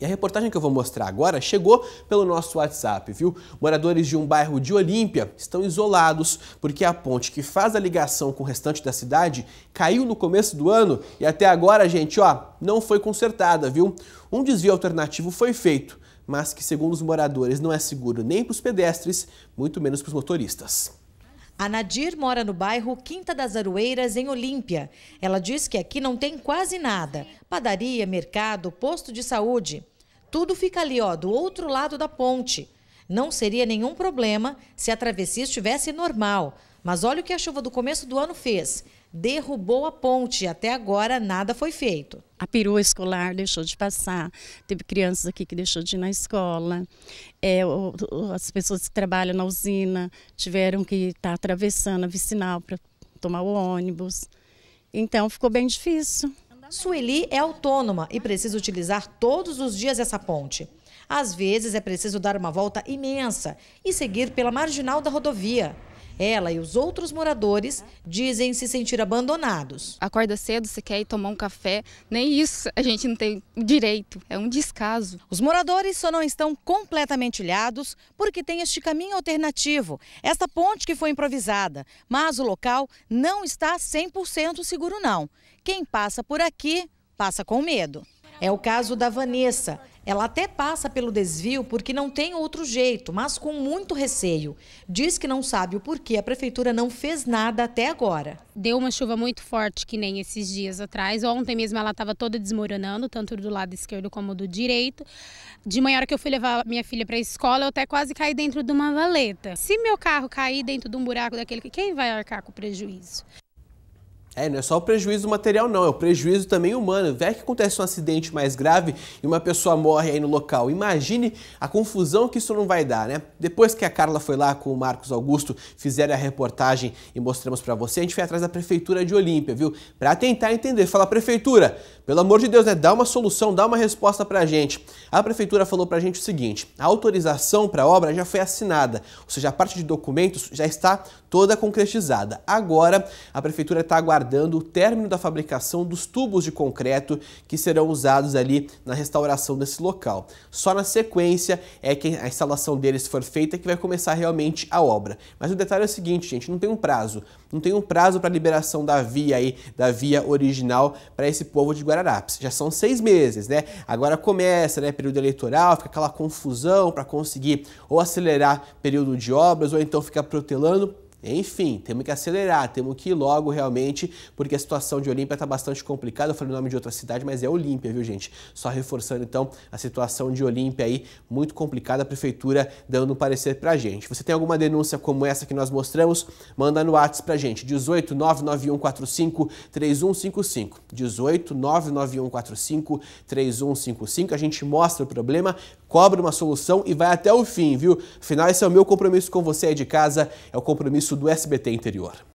E a reportagem que eu vou mostrar agora chegou pelo nosso WhatsApp, viu? Moradores de um bairro de Olímpia estão isolados porque a ponte que faz a ligação com o restante da cidade caiu no começo do ano e até agora, gente, ó, não foi consertada, viu? Um desvio alternativo foi feito, mas que, segundo os moradores, não é seguro nem para os pedestres, muito menos para os motoristas. A Nadir mora no bairro Quinta das Aroeiras, em Olímpia. Ela diz que aqui não tem quase nada: padaria, mercado, posto de saúde. Tudo fica ali, ó, do outro lado da ponte. Não seria nenhum problema se a travessia estivesse normal. Mas olha o que a chuva do começo do ano fez derrubou a ponte. Até agora nada foi feito. A perua escolar deixou de passar, teve crianças aqui que deixou de ir na escola, é, as pessoas que trabalham na usina tiveram que estar tá atravessando a vicinal para tomar o ônibus. Então ficou bem difícil. Sueli é autônoma e precisa utilizar todos os dias essa ponte. Às vezes é preciso dar uma volta imensa e seguir pela marginal da rodovia. Ela e os outros moradores dizem se sentir abandonados. Acorda cedo, você quer ir tomar um café, nem isso a gente não tem direito, é um descaso. Os moradores só não estão completamente ilhados porque tem este caminho alternativo, esta ponte que foi improvisada, mas o local não está 100% seguro não. Quem passa por aqui passa com medo. É o caso da Vanessa. Ela até passa pelo desvio porque não tem outro jeito, mas com muito receio. Diz que não sabe o porquê a prefeitura não fez nada até agora. Deu uma chuva muito forte, que nem esses dias atrás. Ontem mesmo ela estava toda desmoronando, tanto do lado esquerdo como do direito. De manhã, hora que eu fui levar minha filha para a escola, eu até quase caí dentro de uma valeta. Se meu carro cair dentro de um buraco daquele, quem vai arcar com o prejuízo? É, não é só o prejuízo material, não, é o prejuízo também humano. Vê que acontece um acidente mais grave e uma pessoa morre aí no local. Imagine a confusão que isso não vai dar, né? Depois que a Carla foi lá com o Marcos Augusto, fizeram a reportagem e mostramos para você, a gente foi atrás da prefeitura de Olímpia, viu? Para tentar entender. Fala, prefeitura, pelo amor de Deus, né? Dá uma solução, dá uma resposta pra gente. A prefeitura falou pra gente o seguinte: a autorização para a obra já foi assinada, ou seja, a parte de documentos já está toda concretizada. Agora a prefeitura está aguardando aguardando o término da fabricação dos tubos de concreto que serão usados ali na restauração desse local. Só na sequência é que a instalação deles for feita que vai começar realmente a obra. Mas o detalhe é o seguinte, gente, não tem um prazo. Não tem um prazo para liberação da via aí, da via original para esse povo de Guararapes. Já são seis meses, né? Agora começa, né? Período eleitoral, fica aquela confusão para conseguir ou acelerar período de obras ou então ficar protelando enfim, temos que acelerar, temos que ir logo realmente, porque a situação de Olímpia está bastante complicada. Eu falei o nome de outra cidade, mas é Olímpia, viu, gente? Só reforçando então a situação de Olímpia aí, muito complicada, a prefeitura dando um parecer pra gente. Você tem alguma denúncia como essa que nós mostramos? Manda no WhatsApp pra gente, 18 99145 3155. 18 99145 3155. A gente mostra o problema, cobre uma solução e vai até o fim, viu? Afinal, esse é o meu compromisso com você aí de casa, é o compromisso do SBT Interior.